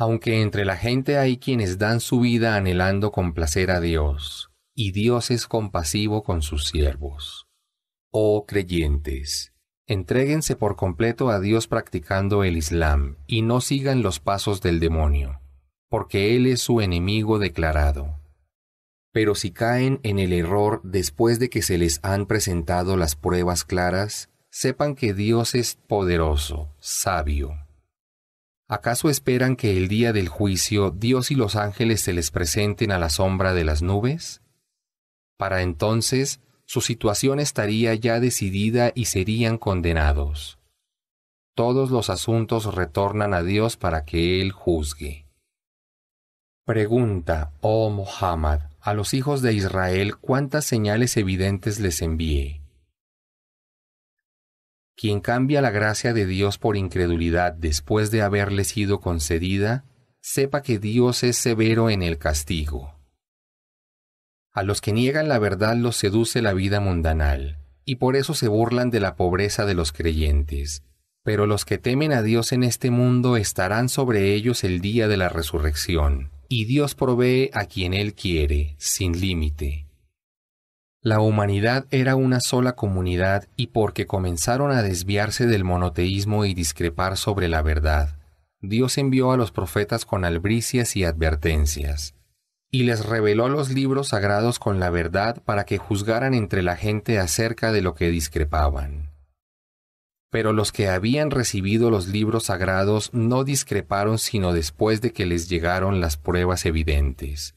aunque entre la gente hay quienes dan su vida anhelando complacer a Dios, y Dios es compasivo con sus siervos. Oh creyentes, entréguense por completo a Dios practicando el Islam y no sigan los pasos del demonio, porque Él es su enemigo declarado. Pero si caen en el error después de que se les han presentado las pruebas claras, sepan que Dios es poderoso, sabio. ¿Acaso esperan que el día del juicio Dios y los ángeles se les presenten a la sombra de las nubes? Para entonces su situación estaría ya decidida y serían condenados. Todos los asuntos retornan a Dios para que Él juzgue. Pregunta, oh Muhammad, a los hijos de Israel cuántas señales evidentes les envié. Quien cambia la gracia de Dios por incredulidad después de haberle sido concedida, sepa que Dios es severo en el castigo. A los que niegan la verdad los seduce la vida mundanal, y por eso se burlan de la pobreza de los creyentes. Pero los que temen a Dios en este mundo estarán sobre ellos el día de la resurrección, y Dios provee a quien Él quiere, sin límite. La humanidad era una sola comunidad y porque comenzaron a desviarse del monoteísmo y discrepar sobre la verdad, Dios envió a los profetas con albricias y advertencias, y les reveló los libros sagrados con la verdad para que juzgaran entre la gente acerca de lo que discrepaban. Pero los que habían recibido los libros sagrados no discreparon sino después de que les llegaron las pruebas evidentes,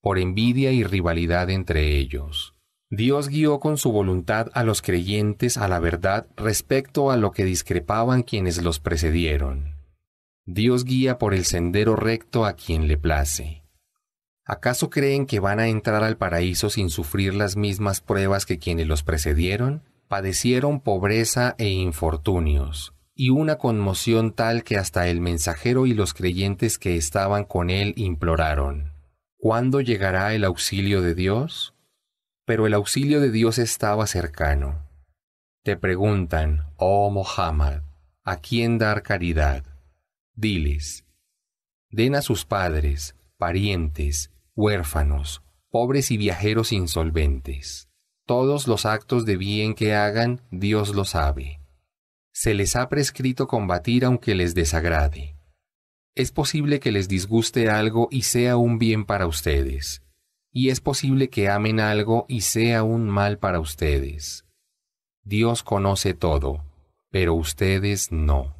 por envidia y rivalidad entre ellos Dios guió con su voluntad a los creyentes a la verdad respecto a lo que discrepaban quienes los precedieron. Dios guía por el sendero recto a quien le place. ¿Acaso creen que van a entrar al paraíso sin sufrir las mismas pruebas que quienes los precedieron? Padecieron pobreza e infortunios, y una conmoción tal que hasta el mensajero y los creyentes que estaban con él imploraron. ¿Cuándo llegará el auxilio de Dios? pero el auxilio de Dios estaba cercano. Te preguntan, oh Mohammed, ¿a quién dar caridad? Diles, den a sus padres, parientes, huérfanos, pobres y viajeros insolventes. Todos los actos de bien que hagan, Dios lo sabe. Se les ha prescrito combatir aunque les desagrade. Es posible que les disguste algo y sea un bien para ustedes y es posible que amen algo y sea un mal para ustedes. Dios conoce todo, pero ustedes no.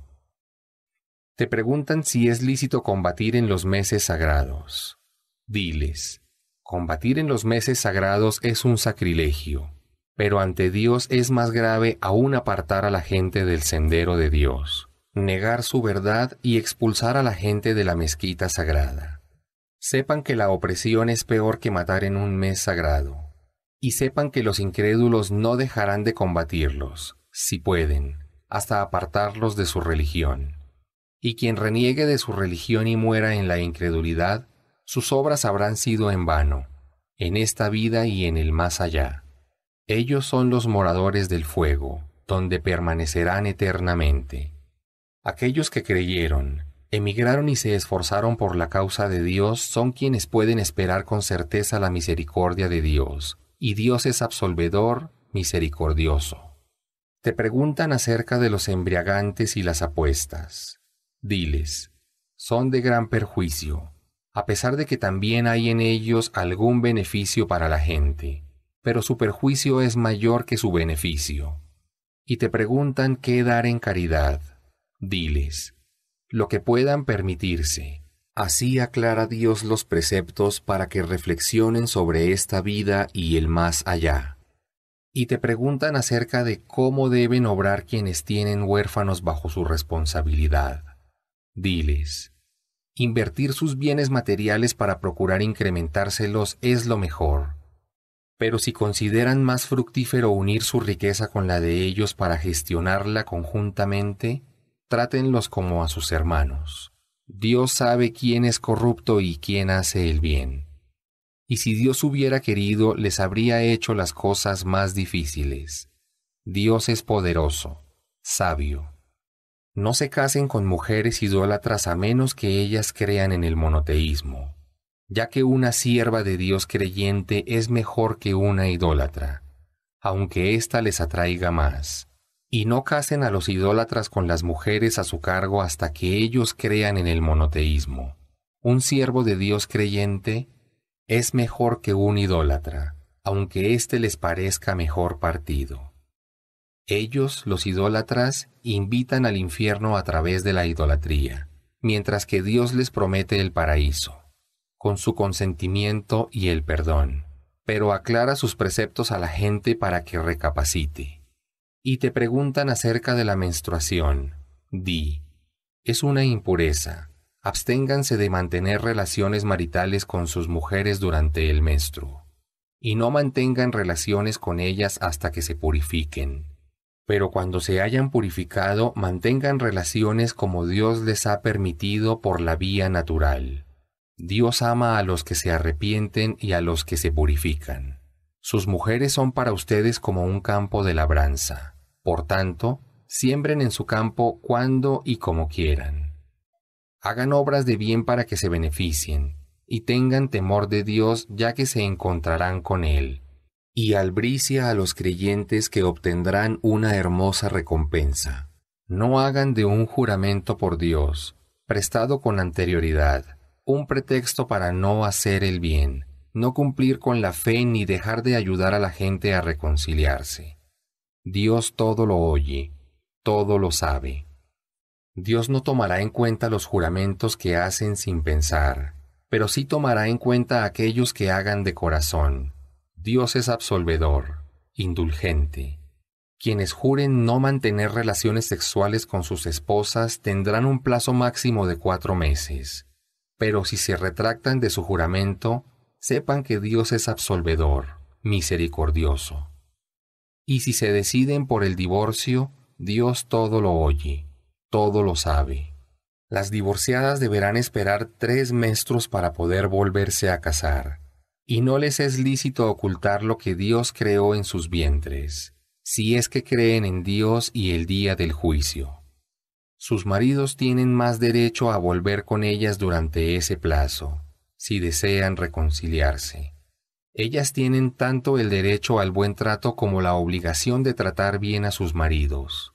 Te preguntan si es lícito combatir en los meses sagrados. Diles, combatir en los meses sagrados es un sacrilegio, pero ante Dios es más grave aún apartar a la gente del sendero de Dios, negar su verdad y expulsar a la gente de la mezquita sagrada. Sepan que la opresión es peor que matar en un mes sagrado. Y sepan que los incrédulos no dejarán de combatirlos, si pueden, hasta apartarlos de su religión. Y quien reniegue de su religión y muera en la incredulidad, sus obras habrán sido en vano, en esta vida y en el más allá. Ellos son los moradores del fuego, donde permanecerán eternamente. Aquellos que creyeron, emigraron y se esforzaron por la causa de Dios son quienes pueden esperar con certeza la misericordia de Dios, y Dios es absolvedor, misericordioso. Te preguntan acerca de los embriagantes y las apuestas. Diles, son de gran perjuicio, a pesar de que también hay en ellos algún beneficio para la gente, pero su perjuicio es mayor que su beneficio. Y te preguntan qué dar en caridad. Diles, lo que puedan permitirse. Así aclara Dios los preceptos para que reflexionen sobre esta vida y el más allá. Y te preguntan acerca de cómo deben obrar quienes tienen huérfanos bajo su responsabilidad. Diles, invertir sus bienes materiales para procurar incrementárselos es lo mejor. Pero si consideran más fructífero unir su riqueza con la de ellos para gestionarla conjuntamente, trátenlos como a sus hermanos. Dios sabe quién es corrupto y quién hace el bien. Y si Dios hubiera querido, les habría hecho las cosas más difíciles. Dios es poderoso, sabio. No se casen con mujeres idólatras a menos que ellas crean en el monoteísmo, ya que una sierva de Dios creyente es mejor que una idólatra, aunque ésta les atraiga más y no casen a los idólatras con las mujeres a su cargo hasta que ellos crean en el monoteísmo. Un siervo de Dios creyente es mejor que un idólatra, aunque éste les parezca mejor partido. Ellos, los idólatras, invitan al infierno a través de la idolatría, mientras que Dios les promete el paraíso, con su consentimiento y el perdón, pero aclara sus preceptos a la gente para que recapacite y te preguntan acerca de la menstruación, di, es una impureza. Absténganse de mantener relaciones maritales con sus mujeres durante el menstruo, y no mantengan relaciones con ellas hasta que se purifiquen. Pero cuando se hayan purificado, mantengan relaciones como Dios les ha permitido por la vía natural. Dios ama a los que se arrepienten y a los que se purifican. Sus mujeres son para ustedes como un campo de labranza por tanto, siembren en su campo cuando y como quieran. Hagan obras de bien para que se beneficien, y tengan temor de Dios ya que se encontrarán con Él. Y albricia a los creyentes que obtendrán una hermosa recompensa. No hagan de un juramento por Dios, prestado con anterioridad, un pretexto para no hacer el bien, no cumplir con la fe ni dejar de ayudar a la gente a reconciliarse. Dios todo lo oye, todo lo sabe. Dios no tomará en cuenta los juramentos que hacen sin pensar, pero sí tomará en cuenta aquellos que hagan de corazón. Dios es absolvedor, indulgente. Quienes juren no mantener relaciones sexuales con sus esposas tendrán un plazo máximo de cuatro meses. Pero si se retractan de su juramento, sepan que Dios es absolvedor, misericordioso. Y si se deciden por el divorcio, Dios todo lo oye, todo lo sabe. Las divorciadas deberán esperar tres mestros para poder volverse a casar, y no les es lícito ocultar lo que Dios creó en sus vientres, si es que creen en Dios y el día del juicio. Sus maridos tienen más derecho a volver con ellas durante ese plazo, si desean reconciliarse. Ellas tienen tanto el derecho al buen trato como la obligación de tratar bien a sus maridos.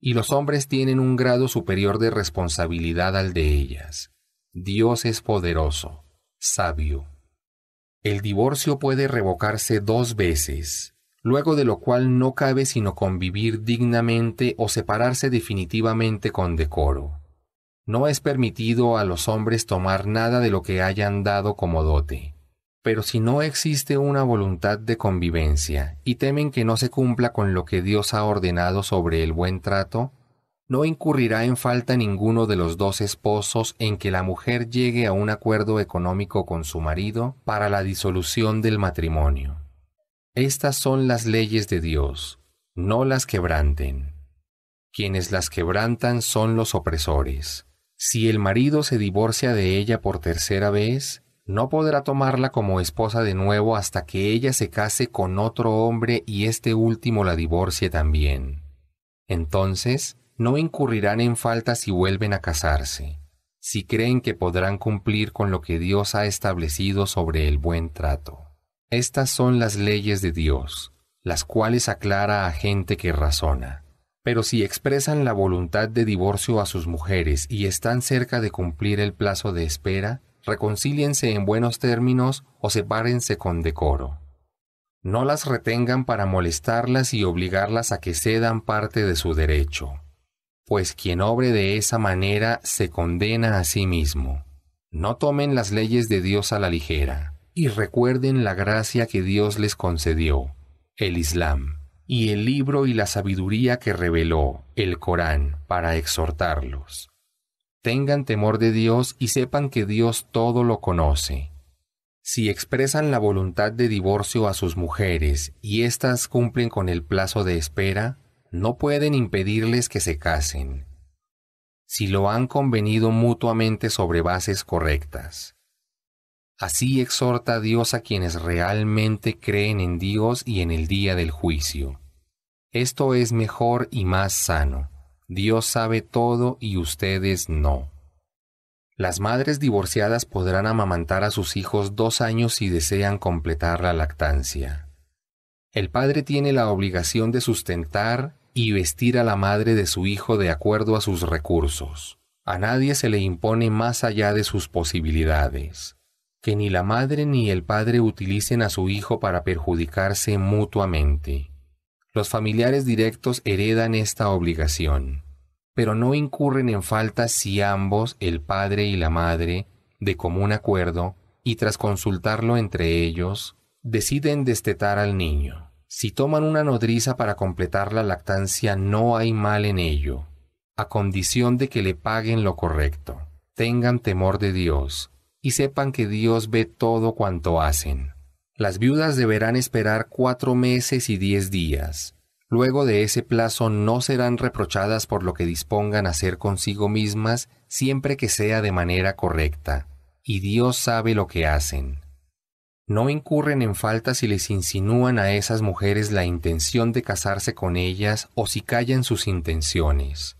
Y los hombres tienen un grado superior de responsabilidad al de ellas. Dios es poderoso, sabio. El divorcio puede revocarse dos veces, luego de lo cual no cabe sino convivir dignamente o separarse definitivamente con decoro. No es permitido a los hombres tomar nada de lo que hayan dado como dote pero si no existe una voluntad de convivencia y temen que no se cumpla con lo que Dios ha ordenado sobre el buen trato, no incurrirá en falta ninguno de los dos esposos en que la mujer llegue a un acuerdo económico con su marido para la disolución del matrimonio. Estas son las leyes de Dios, no las quebranten. Quienes las quebrantan son los opresores. Si el marido se divorcia de ella por tercera vez, no podrá tomarla como esposa de nuevo hasta que ella se case con otro hombre y este último la divorcie también. Entonces, no incurrirán en falta si vuelven a casarse, si creen que podrán cumplir con lo que Dios ha establecido sobre el buen trato. Estas son las leyes de Dios, las cuales aclara a gente que razona. Pero si expresan la voluntad de divorcio a sus mujeres y están cerca de cumplir el plazo de espera, reconcíliense en buenos términos o sepárense con decoro. No las retengan para molestarlas y obligarlas a que cedan parte de su derecho, pues quien obre de esa manera se condena a sí mismo. No tomen las leyes de Dios a la ligera, y recuerden la gracia que Dios les concedió, el Islam, y el libro y la sabiduría que reveló, el Corán, para exhortarlos tengan temor de Dios y sepan que Dios todo lo conoce. Si expresan la voluntad de divorcio a sus mujeres y éstas cumplen con el plazo de espera, no pueden impedirles que se casen, si lo han convenido mutuamente sobre bases correctas. Así exhorta Dios a quienes realmente creen en Dios y en el día del juicio. Esto es mejor y más sano. Dios sabe todo y ustedes no. Las madres divorciadas podrán amamantar a sus hijos dos años si desean completar la lactancia. El padre tiene la obligación de sustentar y vestir a la madre de su hijo de acuerdo a sus recursos. A nadie se le impone más allá de sus posibilidades. Que ni la madre ni el padre utilicen a su hijo para perjudicarse mutuamente. Los familiares directos heredan esta obligación, pero no incurren en falta si ambos, el padre y la madre, de común acuerdo, y tras consultarlo entre ellos, deciden destetar al niño. Si toman una nodriza para completar la lactancia no hay mal en ello, a condición de que le paguen lo correcto, tengan temor de Dios, y sepan que Dios ve todo cuanto hacen. Las viudas deberán esperar cuatro meses y diez días. Luego de ese plazo no serán reprochadas por lo que dispongan a hacer consigo mismas siempre que sea de manera correcta, y Dios sabe lo que hacen. No incurren en falta si les insinúan a esas mujeres la intención de casarse con ellas o si callan sus intenciones.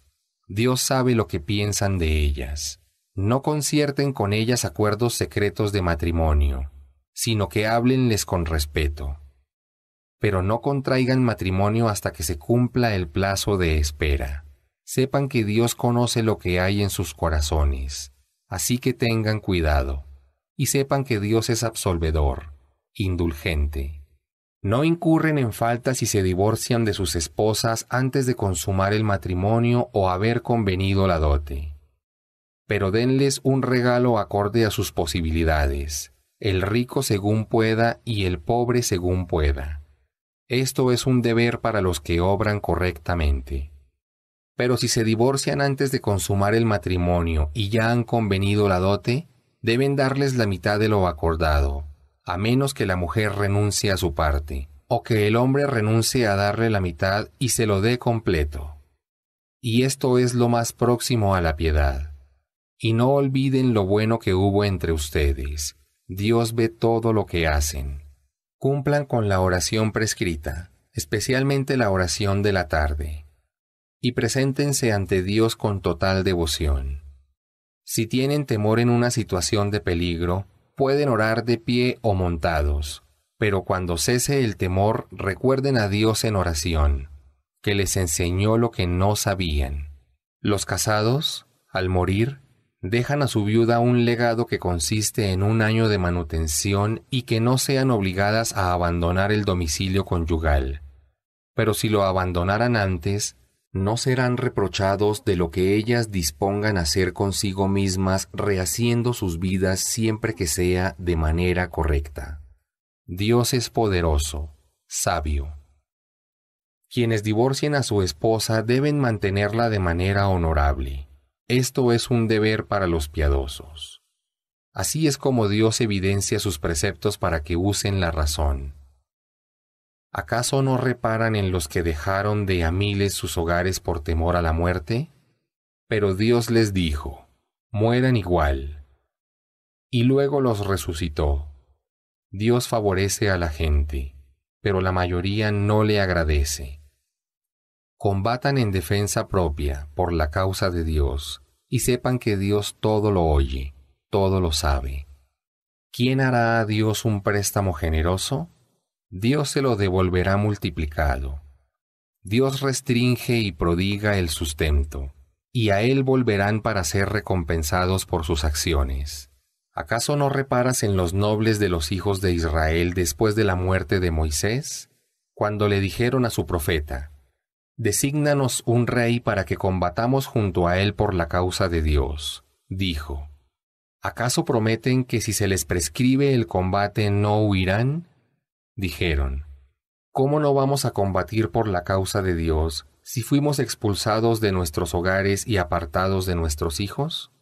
Dios sabe lo que piensan de ellas. No concierten con ellas acuerdos secretos de matrimonio sino que háblenles con respeto. Pero no contraigan matrimonio hasta que se cumpla el plazo de espera. Sepan que Dios conoce lo que hay en sus corazones, así que tengan cuidado, y sepan que Dios es absolvedor, indulgente. No incurren en falta si se divorcian de sus esposas antes de consumar el matrimonio o haber convenido la dote. Pero denles un regalo acorde a sus posibilidades el rico según pueda y el pobre según pueda. Esto es un deber para los que obran correctamente. Pero si se divorcian antes de consumar el matrimonio y ya han convenido la dote, deben darles la mitad de lo acordado, a menos que la mujer renuncie a su parte, o que el hombre renuncie a darle la mitad y se lo dé completo. Y esto es lo más próximo a la piedad. Y no olviden lo bueno que hubo entre ustedes, Dios ve todo lo que hacen. Cumplan con la oración prescrita, especialmente la oración de la tarde, y preséntense ante Dios con total devoción. Si tienen temor en una situación de peligro, pueden orar de pie o montados, pero cuando cese el temor recuerden a Dios en oración, que les enseñó lo que no sabían. Los casados, al morir, dejan a su viuda un legado que consiste en un año de manutención y que no sean obligadas a abandonar el domicilio conyugal. Pero si lo abandonaran antes, no serán reprochados de lo que ellas dispongan a hacer consigo mismas, rehaciendo sus vidas siempre que sea de manera correcta. Dios es poderoso, sabio. Quienes divorcien a su esposa deben mantenerla de manera honorable. Esto es un deber para los piadosos. Así es como Dios evidencia sus preceptos para que usen la razón. ¿Acaso no reparan en los que dejaron de a miles sus hogares por temor a la muerte? Pero Dios les dijo, mueran igual. Y luego los resucitó. Dios favorece a la gente, pero la mayoría no le agradece combatan en defensa propia por la causa de Dios, y sepan que Dios todo lo oye, todo lo sabe. ¿Quién hará a Dios un préstamo generoso? Dios se lo devolverá multiplicado. Dios restringe y prodiga el sustento, y a Él volverán para ser recompensados por sus acciones. ¿Acaso no reparas en los nobles de los hijos de Israel después de la muerte de Moisés? Cuando le dijeron a su profeta, Desígnanos un rey para que combatamos junto a él por la causa de Dios. Dijo, ¿acaso prometen que si se les prescribe el combate no huirán? Dijeron, ¿cómo no vamos a combatir por la causa de Dios si fuimos expulsados de nuestros hogares y apartados de nuestros hijos?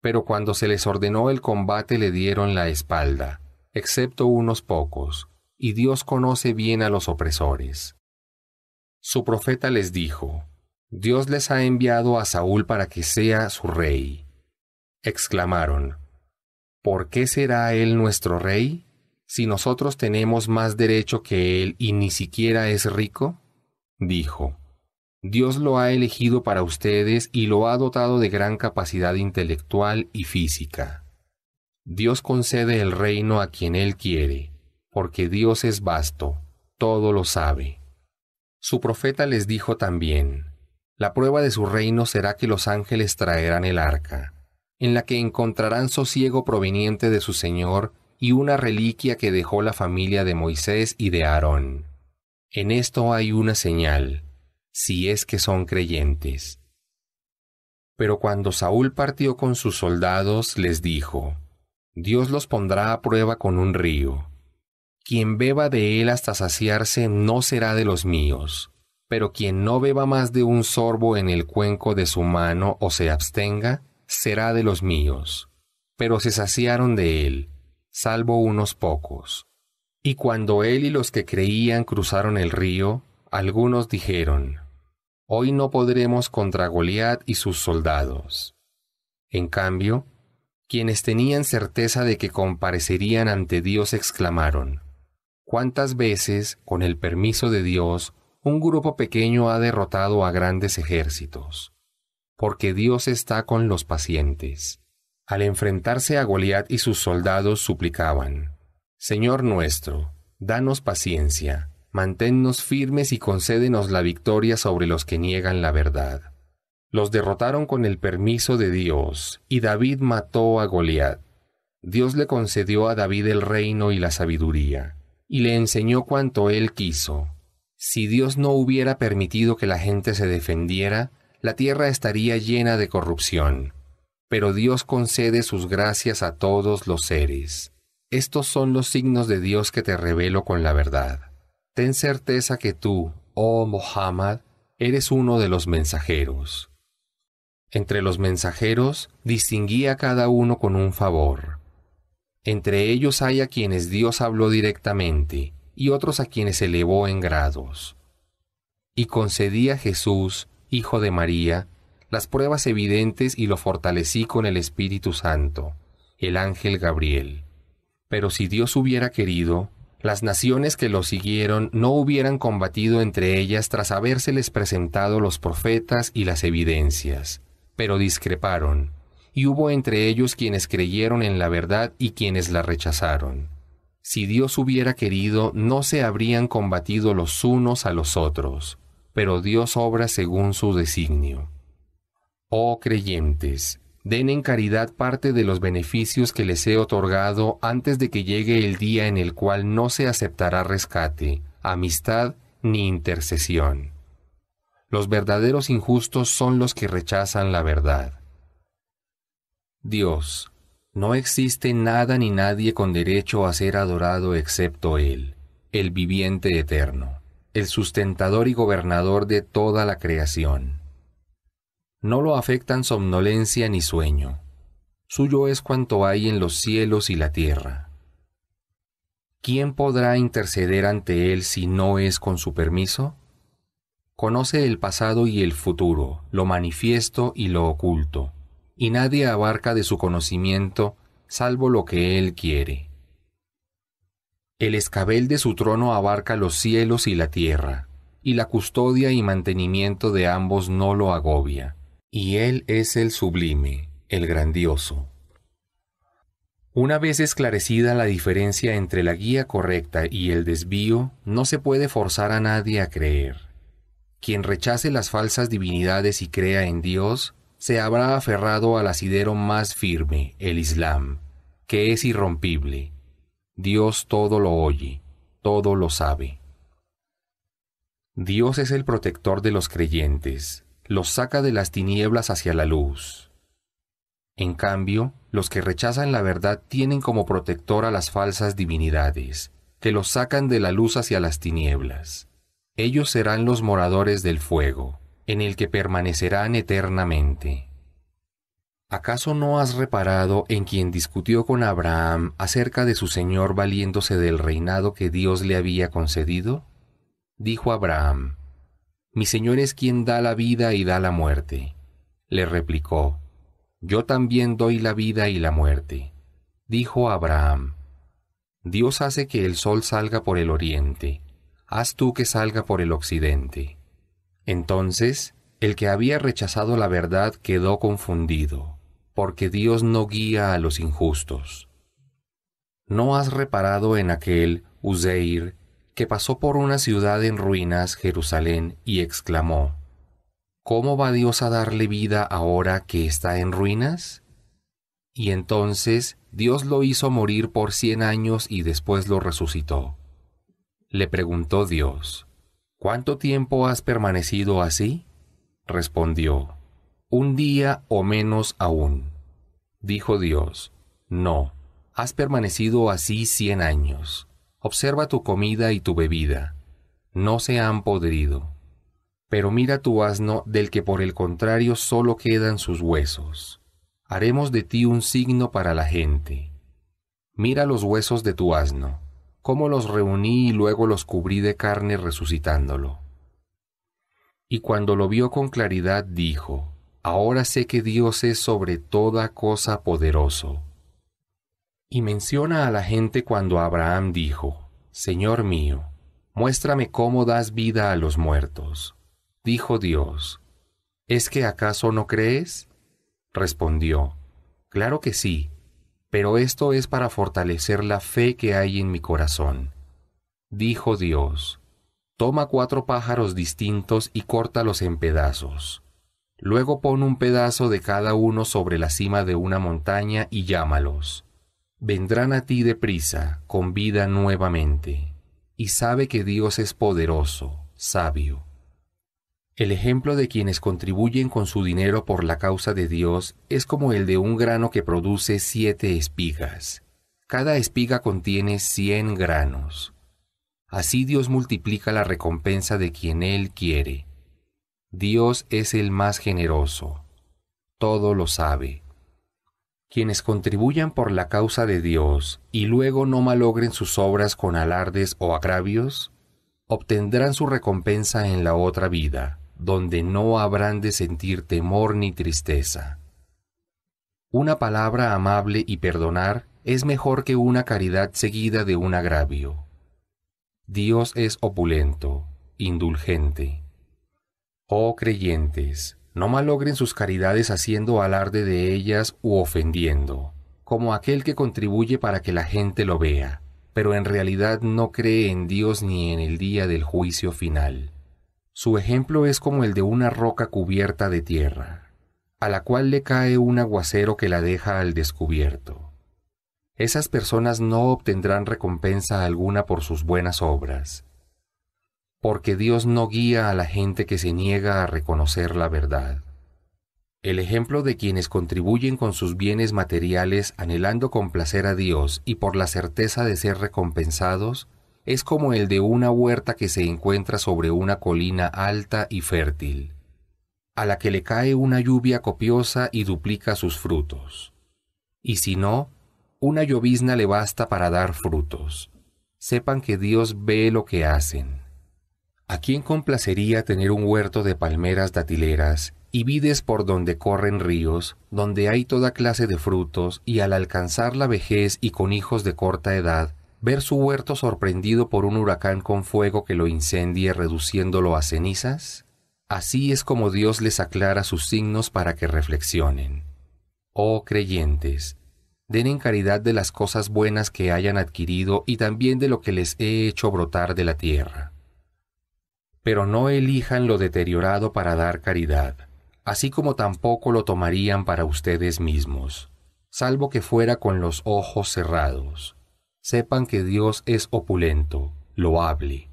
Pero cuando se les ordenó el combate le dieron la espalda, excepto unos pocos, y Dios conoce bien a los opresores. Su profeta les dijo, Dios les ha enviado a Saúl para que sea su rey. Exclamaron, ¿por qué será él nuestro rey? Si nosotros tenemos más derecho que él y ni siquiera es rico? Dijo, Dios lo ha elegido para ustedes y lo ha dotado de gran capacidad intelectual y física. Dios concede el reino a quien Él quiere, porque Dios es vasto, todo lo sabe. Su profeta les dijo también, La prueba de su reino será que los ángeles traerán el arca, en la que encontrarán sosiego proveniente de su Señor y una reliquia que dejó la familia de Moisés y de Aarón. En esto hay una señal, si es que son creyentes. Pero cuando Saúl partió con sus soldados, les dijo, Dios los pondrá a prueba con un río quien beba de él hasta saciarse no será de los míos, pero quien no beba más de un sorbo en el cuenco de su mano o se abstenga, será de los míos. Pero se saciaron de él, salvo unos pocos. Y cuando él y los que creían cruzaron el río, algunos dijeron, Hoy no podremos contra Goliat y sus soldados. En cambio, quienes tenían certeza de que comparecerían ante Dios exclamaron, cuántas veces, con el permiso de Dios, un grupo pequeño ha derrotado a grandes ejércitos. Porque Dios está con los pacientes. Al enfrentarse a Goliat y sus soldados suplicaban, Señor nuestro, danos paciencia, manténnos firmes y concédenos la victoria sobre los que niegan la verdad. Los derrotaron con el permiso de Dios, y David mató a Goliat. Dios le concedió a David el reino y la sabiduría y le enseñó cuanto él quiso. Si Dios no hubiera permitido que la gente se defendiera, la tierra estaría llena de corrupción. Pero Dios concede sus gracias a todos los seres. Estos son los signos de Dios que te revelo con la verdad. Ten certeza que tú, oh Mohammed, eres uno de los mensajeros. Entre los mensajeros distinguí a cada uno con un favor. Entre ellos hay a quienes Dios habló directamente y otros a quienes elevó en grados. Y concedí a Jesús, hijo de María, las pruebas evidentes y lo fortalecí con el Espíritu Santo, el ángel Gabriel. Pero si Dios hubiera querido, las naciones que lo siguieron no hubieran combatido entre ellas tras habérseles presentado los profetas y las evidencias, pero discreparon y hubo entre ellos quienes creyeron en la verdad y quienes la rechazaron. Si Dios hubiera querido, no se habrían combatido los unos a los otros, pero Dios obra según su designio. Oh creyentes, den en caridad parte de los beneficios que les he otorgado antes de que llegue el día en el cual no se aceptará rescate, amistad ni intercesión. Los verdaderos injustos son los que rechazan la verdad. Dios, no existe nada ni nadie con derecho a ser adorado excepto Él, el viviente eterno, el sustentador y gobernador de toda la creación. No lo afectan somnolencia ni sueño. Suyo es cuanto hay en los cielos y la tierra. ¿Quién podrá interceder ante Él si no es con su permiso? Conoce el pasado y el futuro, lo manifiesto y lo oculto y nadie abarca de su conocimiento salvo lo que Él quiere. El escabel de su trono abarca los cielos y la tierra, y la custodia y mantenimiento de ambos no lo agobia, y Él es el sublime, el grandioso. Una vez esclarecida la diferencia entre la guía correcta y el desvío, no se puede forzar a nadie a creer. Quien rechace las falsas divinidades y crea en Dios, se habrá aferrado al asidero más firme, el Islam, que es irrompible. Dios todo lo oye, todo lo sabe. Dios es el protector de los creyentes, los saca de las tinieblas hacia la luz. En cambio, los que rechazan la verdad tienen como protector a las falsas divinidades, que los sacan de la luz hacia las tinieblas. Ellos serán los moradores del fuego en el que permanecerán eternamente. ¿Acaso no has reparado en quien discutió con Abraham acerca de su Señor valiéndose del reinado que Dios le había concedido? Dijo Abraham, Mi Señor es quien da la vida y da la muerte. Le replicó, Yo también doy la vida y la muerte. Dijo Abraham, Dios hace que el sol salga por el oriente, haz tú que salga por el occidente. Entonces el que había rechazado la verdad quedó confundido, porque Dios no guía a los injustos. ¿No has reparado en aquel Uzeir que pasó por una ciudad en ruinas, Jerusalén, y exclamó, ¿Cómo va Dios a darle vida ahora que está en ruinas? Y entonces Dios lo hizo morir por cien años y después lo resucitó. Le preguntó Dios, ¿Cuánto tiempo has permanecido así? Respondió, un día o menos aún. Dijo Dios, no, has permanecido así cien años. Observa tu comida y tu bebida. No se han podrido. Pero mira tu asno del que por el contrario solo quedan sus huesos. Haremos de ti un signo para la gente. Mira los huesos de tu asno cómo los reuní y luego los cubrí de carne resucitándolo. Y cuando lo vio con claridad dijo, Ahora sé que Dios es sobre toda cosa poderoso. Y menciona a la gente cuando Abraham dijo, Señor mío, muéstrame cómo das vida a los muertos. Dijo Dios, ¿es que acaso no crees? Respondió, Claro que sí, pero esto es para fortalecer la fe que hay en mi corazón. Dijo Dios, Toma cuatro pájaros distintos y córtalos en pedazos. Luego pon un pedazo de cada uno sobre la cima de una montaña y llámalos. Vendrán a ti deprisa, con vida nuevamente. Y sabe que Dios es poderoso, sabio. El ejemplo de quienes contribuyen con su dinero por la causa de Dios es como el de un grano que produce siete espigas. Cada espiga contiene cien granos. Así Dios multiplica la recompensa de quien Él quiere. Dios es el más generoso. Todo lo sabe. Quienes contribuyan por la causa de Dios y luego no malogren sus obras con alardes o agravios, obtendrán su recompensa en la otra vida donde no habrán de sentir temor ni tristeza. Una palabra amable y perdonar es mejor que una caridad seguida de un agravio. Dios es opulento, indulgente. Oh creyentes, no malogren sus caridades haciendo alarde de ellas u ofendiendo, como aquel que contribuye para que la gente lo vea, pero en realidad no cree en Dios ni en el día del juicio final. Su ejemplo es como el de una roca cubierta de tierra, a la cual le cae un aguacero que la deja al descubierto. Esas personas no obtendrán recompensa alguna por sus buenas obras, porque Dios no guía a la gente que se niega a reconocer la verdad. El ejemplo de quienes contribuyen con sus bienes materiales anhelando complacer a Dios y por la certeza de ser recompensados es como el de una huerta que se encuentra sobre una colina alta y fértil, a la que le cae una lluvia copiosa y duplica sus frutos. Y si no, una llovizna le basta para dar frutos. Sepan que Dios ve lo que hacen. ¿A quién complacería tener un huerto de palmeras datileras y vides por donde corren ríos, donde hay toda clase de frutos, y al alcanzar la vejez y con hijos de corta edad, ver su huerto sorprendido por un huracán con fuego que lo incendie reduciéndolo a cenizas? Así es como Dios les aclara sus signos para que reflexionen. Oh creyentes, den en caridad de las cosas buenas que hayan adquirido y también de lo que les he hecho brotar de la tierra. Pero no elijan lo deteriorado para dar caridad, así como tampoco lo tomarían para ustedes mismos, salvo que fuera con los ojos cerrados sepan que Dios es opulento, loable.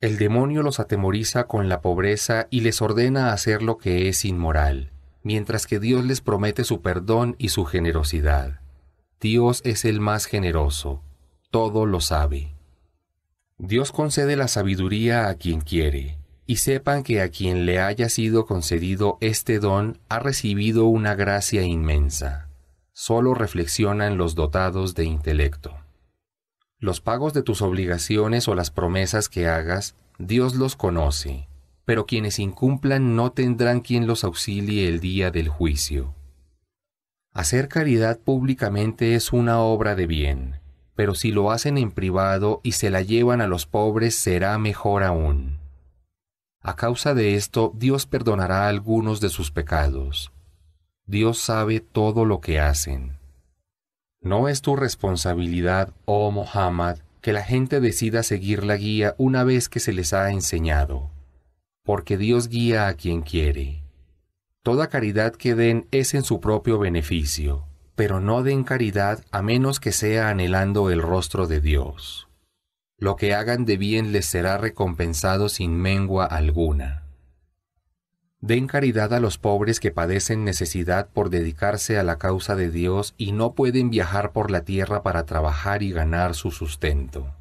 El demonio los atemoriza con la pobreza y les ordena hacer lo que es inmoral, mientras que Dios les promete su perdón y su generosidad. Dios es el más generoso, todo lo sabe. Dios concede la sabiduría a quien quiere, y sepan que a quien le haya sido concedido este don ha recibido una gracia inmensa solo reflexionan los dotados de intelecto. Los pagos de tus obligaciones o las promesas que hagas, Dios los conoce, pero quienes incumplan no tendrán quien los auxilie el día del juicio. Hacer caridad públicamente es una obra de bien, pero si lo hacen en privado y se la llevan a los pobres será mejor aún. A causa de esto, Dios perdonará algunos de sus pecados, Dios sabe todo lo que hacen. No es tu responsabilidad, oh Muhammad, que la gente decida seguir la guía una vez que se les ha enseñado, porque Dios guía a quien quiere. Toda caridad que den es en su propio beneficio, pero no den caridad a menos que sea anhelando el rostro de Dios. Lo que hagan de bien les será recompensado sin mengua alguna. Den caridad a los pobres que padecen necesidad por dedicarse a la causa de Dios y no pueden viajar por la tierra para trabajar y ganar su sustento.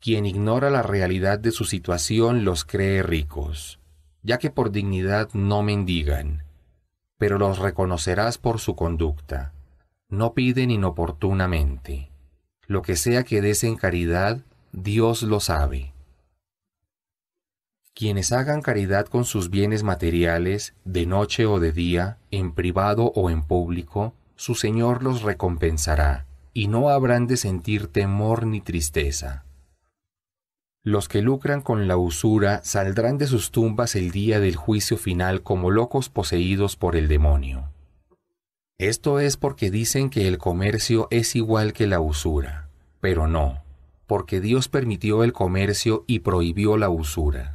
Quien ignora la realidad de su situación los cree ricos, ya que por dignidad no mendigan, pero los reconocerás por su conducta. No piden inoportunamente. Lo que sea que des en caridad, Dios lo sabe quienes hagan caridad con sus bienes materiales, de noche o de día, en privado o en público, su Señor los recompensará, y no habrán de sentir temor ni tristeza. Los que lucran con la usura saldrán de sus tumbas el día del juicio final como locos poseídos por el demonio. Esto es porque dicen que el comercio es igual que la usura, pero no, porque Dios permitió el comercio y prohibió la usura.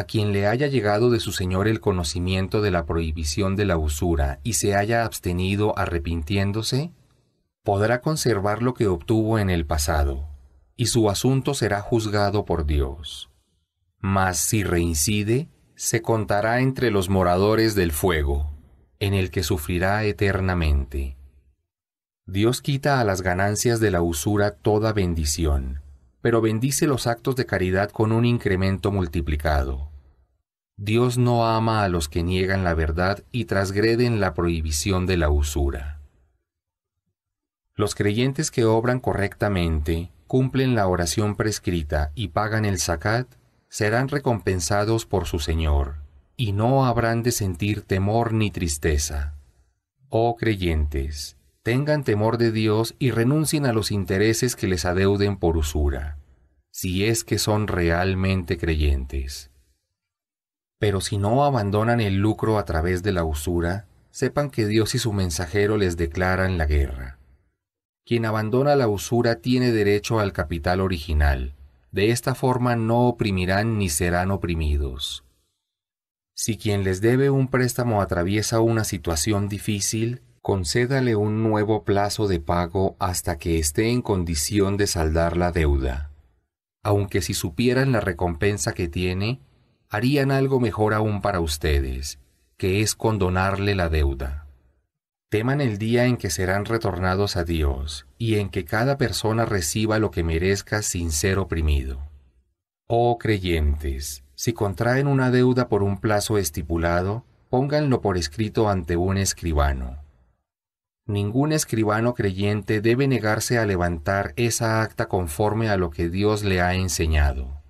A quien le haya llegado de su Señor el conocimiento de la prohibición de la usura y se haya abstenido arrepintiéndose, podrá conservar lo que obtuvo en el pasado, y su asunto será juzgado por Dios. Mas si reincide, se contará entre los moradores del fuego, en el que sufrirá eternamente. Dios quita a las ganancias de la usura toda bendición, pero bendice los actos de caridad con un incremento multiplicado. Dios no ama a los que niegan la verdad y transgreden la prohibición de la usura. Los creyentes que obran correctamente, cumplen la oración prescrita y pagan el zakat, serán recompensados por su Señor, y no habrán de sentir temor ni tristeza. Oh creyentes, tengan temor de Dios y renuncien a los intereses que les adeuden por usura, si es que son realmente creyentes. Pero si no abandonan el lucro a través de la usura, sepan que Dios y su mensajero les declaran la guerra. Quien abandona la usura tiene derecho al capital original, de esta forma no oprimirán ni serán oprimidos. Si quien les debe un préstamo atraviesa una situación difícil, concédale un nuevo plazo de pago hasta que esté en condición de saldar la deuda. Aunque si supieran la recompensa que tiene, harían algo mejor aún para ustedes, que es condonarle la deuda. Teman el día en que serán retornados a Dios y en que cada persona reciba lo que merezca sin ser oprimido. Oh creyentes, si contraen una deuda por un plazo estipulado, pónganlo por escrito ante un escribano Ningún escribano creyente debe negarse a levantar esa acta conforme a lo que Dios le ha enseñado.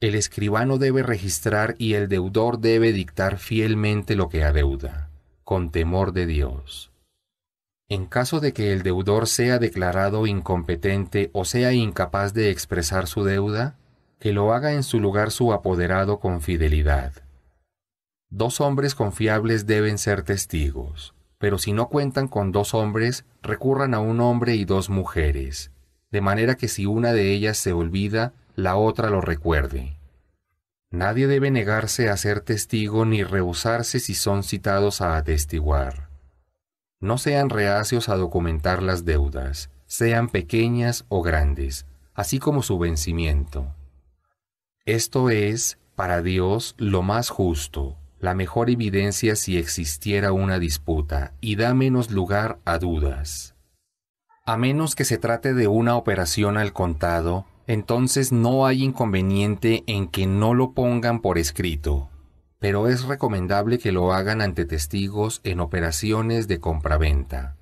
El escribano debe registrar y el deudor debe dictar fielmente lo que adeuda, con temor de Dios. En caso de que el deudor sea declarado incompetente o sea incapaz de expresar su deuda, que lo haga en su lugar su apoderado con fidelidad. Dos hombres confiables deben ser testigos, pero si no cuentan con dos hombres, recurran a un hombre y dos mujeres, de manera que si una de ellas se olvida, la otra lo recuerde. Nadie debe negarse a ser testigo ni rehusarse si son citados a atestiguar. No sean reacios a documentar las deudas, sean pequeñas o grandes, así como su vencimiento. Esto es, para Dios, lo más justo la mejor evidencia si existiera una disputa y da menos lugar a dudas. A menos que se trate de una operación al contado, entonces no hay inconveniente en que no lo pongan por escrito, pero es recomendable que lo hagan ante testigos en operaciones de compraventa.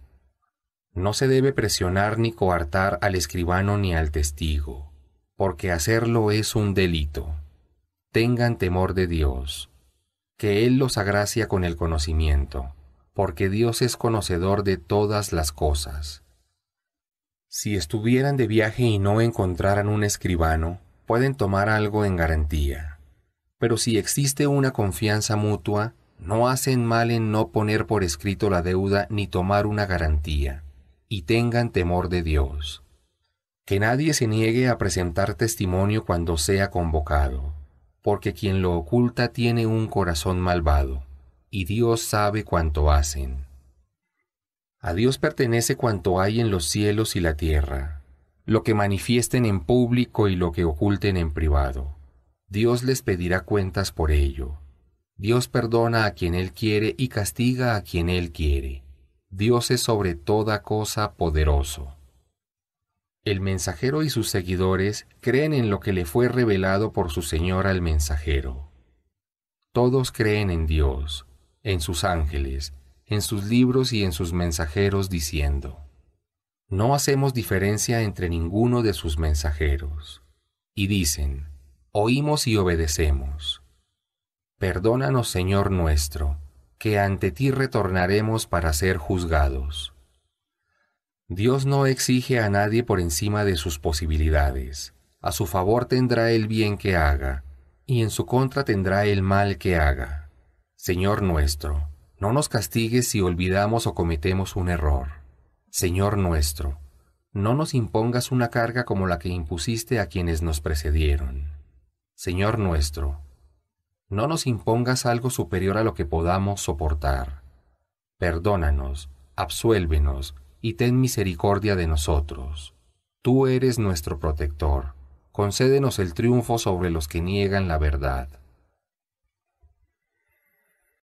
No se debe presionar ni coartar al escribano ni al testigo, porque hacerlo es un delito. Tengan temor de Dios que Él los agracia con el conocimiento, porque Dios es conocedor de todas las cosas. Si estuvieran de viaje y no encontraran un escribano, pueden tomar algo en garantía. Pero si existe una confianza mutua, no hacen mal en no poner por escrito la deuda ni tomar una garantía, y tengan temor de Dios. Que nadie se niegue a presentar testimonio cuando sea convocado porque quien lo oculta tiene un corazón malvado, y Dios sabe cuánto hacen. A Dios pertenece cuanto hay en los cielos y la tierra, lo que manifiesten en público y lo que oculten en privado. Dios les pedirá cuentas por ello. Dios perdona a quien Él quiere y castiga a quien Él quiere. Dios es sobre toda cosa poderoso. El mensajero y sus seguidores creen en lo que le fue revelado por su Señor al mensajero. Todos creen en Dios, en sus ángeles, en sus libros y en sus mensajeros diciendo, No hacemos diferencia entre ninguno de sus mensajeros. Y dicen, Oímos y obedecemos. Perdónanos, Señor nuestro, que ante ti retornaremos para ser juzgados. Dios no exige a nadie por encima de sus posibilidades. A su favor tendrá el bien que haga, y en su contra tendrá el mal que haga. Señor nuestro, no nos castigues si olvidamos o cometemos un error. Señor nuestro, no nos impongas una carga como la que impusiste a quienes nos precedieron. Señor nuestro, no nos impongas algo superior a lo que podamos soportar. Perdónanos, absuélvenos, y ten misericordia de nosotros. Tú eres nuestro protector. Concédenos el triunfo sobre los que niegan la verdad.